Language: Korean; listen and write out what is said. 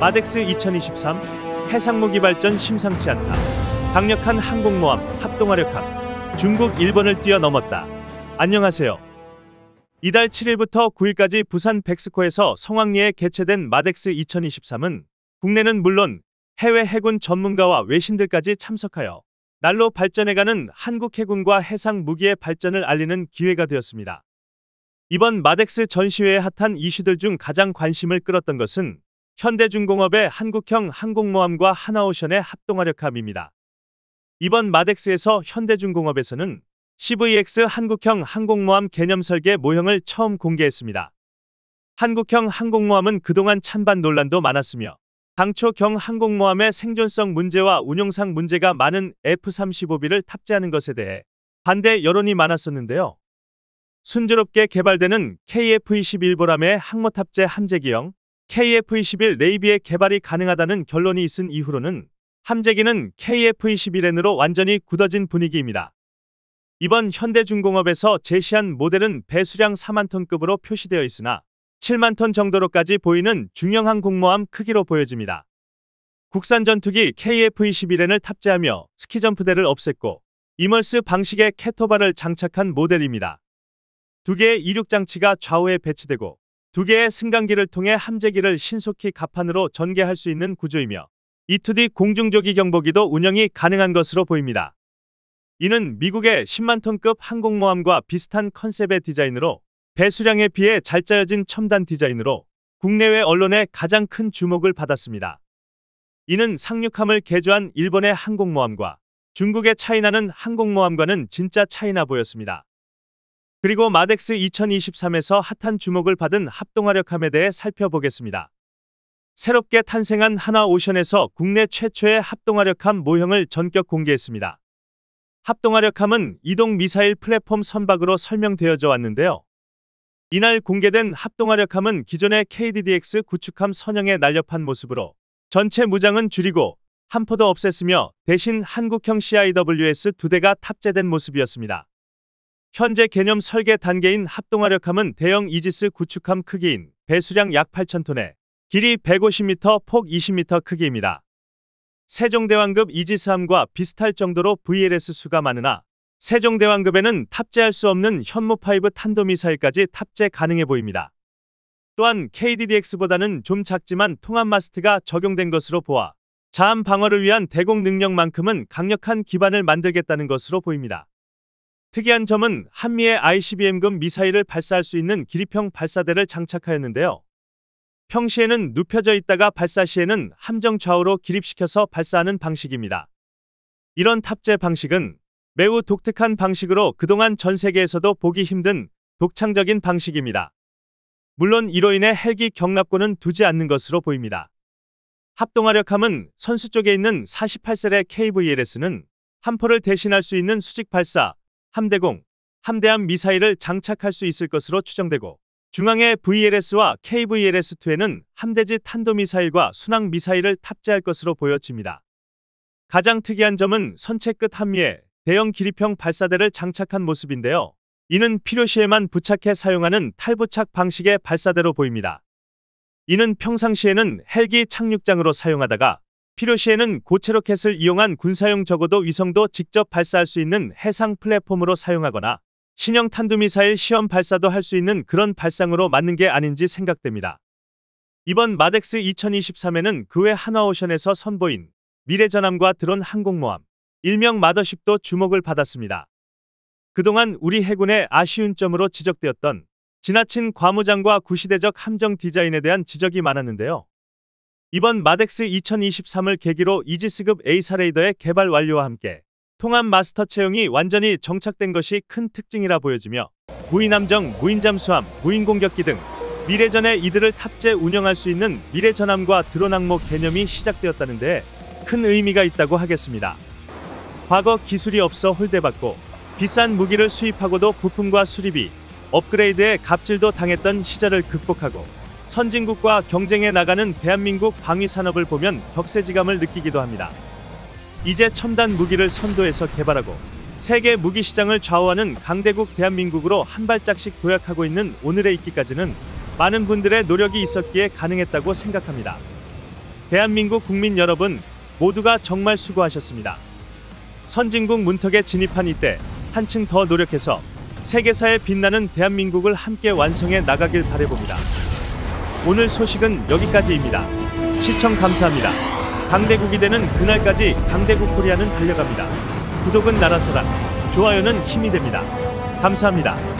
마덱스 2023 해상무기 발전 심상치 않다. 강력한 항공모함 합동화력함 중국 일본을 뛰어넘었다. 안녕하세요. 이달 7일부터 9일까지 부산 백스코에서 성황리에 개최된 마덱스 2023은 국내는 물론 해외 해군 전문가와 외신들까지 참석하여 날로 발전해가는 한국 해군과 해상 무기의 발전을 알리는 기회가 되었습니다. 이번 마덱스 전시회의 핫한 이슈들 중 가장 관심을 끌었던 것은 현대중공업의 한국형 항공모함과 하나오션의 합동화력함입니다. 이번 마덱스에서 현대중공업에서는 CVX 한국형 항공모함 개념 설계 모형을 처음 공개했습니다. 한국형 항공모함은 그동안 찬반 논란도 많았으며 당초경 항공모함의 생존성 문제와 운용상 문제가 많은 F-35B를 탑재하는 것에 대해 반대 여론이 많았었는데요. 순조롭게 개발되는 KF-21 보람의 항모 탑재 함재기형 KF-21 e 네이비의 개발이 가능하다는 결론이 있은 이후로는 함재기는 KF-21N으로 e 완전히 굳어진 분위기입니다. 이번 현대중공업에서 제시한 모델은 배수량 4만 톤급으로 표시되어 있으나 7만 톤 정도로까지 보이는 중형항 공모함 크기로 보여집니다. 국산 전투기 KF-21N을 e 탑재하며 스키점프대를 없앴고 이멀스 방식의 캐터바를 장착한 모델입니다. 두 개의 이륙장치가 좌우에 배치되고 두 개의 승강기를 통해 함재기를 신속히 갑판으로 전개할 수 있는 구조이며 E2D 공중조기 경보기도 운영이 가능한 것으로 보입니다. 이는 미국의 10만 톤급 항공모함과 비슷한 컨셉의 디자인으로 배수량에 비해 잘 짜여진 첨단 디자인으로 국내외 언론에 가장 큰 주목을 받았습니다. 이는 상륙함을 개조한 일본의 항공모함과 중국의 차이나는 항공모함과는 진짜 차이나 보였습니다. 그리고 마덱스 2023에서 핫한 주목을 받은 합동화력함에 대해 살펴보겠습니다. 새롭게 탄생한 하나오션에서 국내 최초의 합동화력함 모형을 전격 공개했습니다. 합동화력함은 이동 미사일 플랫폼 선박으로 설명되어져 왔는데요. 이날 공개된 합동화력함은 기존의 KDDX 구축함 선형의 날렵한 모습으로 전체 무장은 줄이고 한포도 없앴으며 대신 한국형 CIWS 두 대가 탑재된 모습이었습니다. 현재 개념 설계 단계인 합동화력함은 대형 이지스 구축함 크기인 배수량 약 8,000톤에 길이 150m, 폭 20m 크기입니다. 세종대왕급 이지스함과 비슷할 정도로 VLS 수가 많으나 세종대왕급에는 탑재할 수 없는 현무5 탄도미사일까지 탑재 가능해 보입니다. 또한 KDDX보다는 좀 작지만 통합 마스트가 적용된 것으로 보아 자함 방어를 위한 대공 능력만큼은 강력한 기반을 만들겠다는 것으로 보입니다. 특이한 점은 한미의 ICBM급 미사일을 발사할 수 있는 기립형 발사대를 장착하였는데요. 평시에는 눕혀져 있다가 발사 시에는 함정 좌우로 기립시켜서 발사하는 방식입니다. 이런 탑재 방식은 매우 독특한 방식으로 그동안 전 세계에서도 보기 힘든 독창적인 방식입니다. 물론 이로 인해 헬기 경납고는 두지 않는 것으로 보입니다. 합동화력함은 선수 쪽에 있는 48셀의 KVLS는 한포를 대신할 수 있는 수직 발사 함대공, 함대함 미사일을 장착할 수 있을 것으로 추정되고 중앙의 VLS와 KVLS2에는 함대지 탄도미사일과 순항미사일을 탑재할 것으로 보여집니다. 가장 특이한 점은 선체 끝 함유에 대형 기립형 발사대를 장착한 모습인데요. 이는 필요시에만 부착해 사용하는 탈부착 방식의 발사대로 보입니다. 이는 평상시에는 헬기 착륙장으로 사용하다가 필요시에는 고체 로켓을 이용한 군사용 적어도 위성도 직접 발사할 수 있는 해상 플랫폼으로 사용하거나 신형 탄두미사일 시험 발사도 할 수 있는 그런 발상으로 맞는 게 아닌지 생각됩니다. 이번 마덱스 2023에는 그 외 한화오션에서 선보인 미래전함과 드론 항공모함, 일명 마더십도 주목을 받았습니다. 그동안 우리 해군의 아쉬운 점으로 지적되었던 지나친 과무장과 구시대적 함정 디자인에 대한 지적이 많았는데요. 이번 마덱스 2023을 계기로 이지스급 에이사레이더의 개발 완료와 함께 통합 마스터 채용이 완전히 정착된 것이 큰 특징이라 보여지며 무인함정, 무인잠수함, 무인공격기 등 미래전에 이들을 탑재 운영할 수 있는 미래전함과 드론 항목 개념이 시작되었다는 데큰 의미가 있다고 하겠습니다. 과거 기술이 없어 홀대받고 비싼 무기를 수입하고도 부품과 수리비, 업그레이드에 갑질도 당했던 시절을 극복하고 선진국과 경쟁해 나가는 대한민국 방위산업을 보면 격세지감을 느끼기도 합니다. 이제 첨단 무기를 선도해서 개발하고 세계 무기 시장을 좌우하는 강대국 대한민국으로 한 발짝씩 도약하고 있는 오늘에 있기까지는 많은 분들의 노력이 있었기에 가능했다고 생각합니다. 대한민국 국민 여러분 모두가 정말 수고하셨습니다. 선진국 문턱에 진입한 이때 한층 더 노력해서 세계사에 빛나는 대한민국을 함께 완성해 나가길 바래봅니다. 오늘 소식은 여기까지입니다. 시청 감사합니다. 강대국이 되는 그날까지 강대국 코리아는 달려갑니다. 구독은 나라사랑, 좋아요는 힘이 됩니다. 감사합니다.